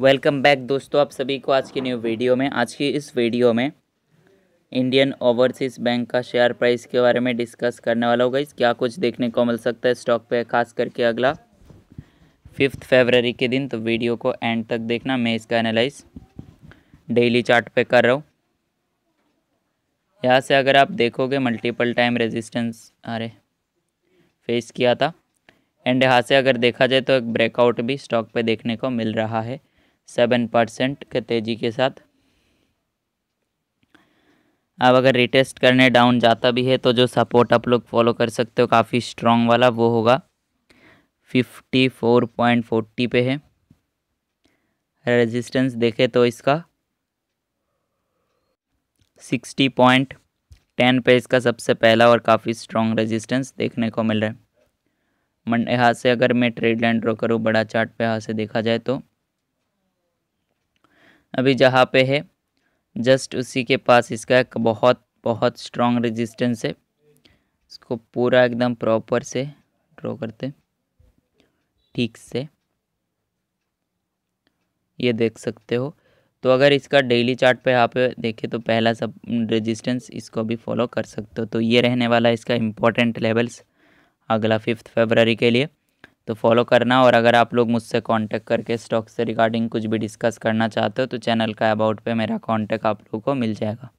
welcome back दोस्तों आप सभी को आज की न्यू वीडियो में आज की इस वीडियो में इंडियन ओवरसीज बैंक का शेयर प्राइस के बारे में डिस्कस करने वाला होगा इस क्या कुछ देखने को मिल सकता है स्टॉक पे खास करके अगला फिफ्थ फेबररी के दिन तो वीडियो को एंड तक देखना मैं इसका एनालाइज डेली चार्ट पे कर रहा हूँ यहाँ से अगर आप देखोगे मल्टीपल टाइम रेजिस्टेंस अरे फेस किया था एंड यहाँ से अगर देखा जाए तो एक ब्रेकआउट भी स्टॉक पे देखने को मिल रहा है सेवन परसेंट के तेज़ी के साथ अब अगर रिटेस्ट करने डाउन जाता भी है तो जो सपोर्ट आप लोग फॉलो कर सकते हो काफ़ी स्ट्रॉन्ग वाला वो होगा फिफ्टी फोर पॉइंट फोर्टी पे है रेजिस्टेंस देखे तो इसका सिक्सटी पॉइंट टेन पे इसका सबसे पहला और काफ़ी स्ट्रॉन्ग रेजिस्टेंस देखने को मिल रहा है मंडे यहाँ से अगर मैं ट्रेड लाइन ड्रॉ करूँ बड़ा चार्ट पे यहाँ से देखा जाए तो अभी जहाँ पे है जस्ट उसी के पास इसका एक बहुत बहुत स्ट्रॉन्ग रेजिस्टेंस है इसको पूरा एकदम प्रॉपर से ड्रॉ करते ठीक से ये देख सकते हो तो अगर इसका डेली चार्ट पे यहाँ पे देखें तो पहला सब रेजिस्टेंस इसको भी फॉलो कर सकते हो तो ये रहने वाला इसका इम्पोर्टेंट लेवल्स अगला फिफ्थ फेबररी के लिए तो फॉलो करना और अगर आप लोग मुझसे कांटेक्ट करके स्टॉक से रिगार्डिंग कुछ भी डिस्कस करना चाहते हो तो चैनल का अबाउट पे मेरा कांटेक्ट आप लोगों को मिल जाएगा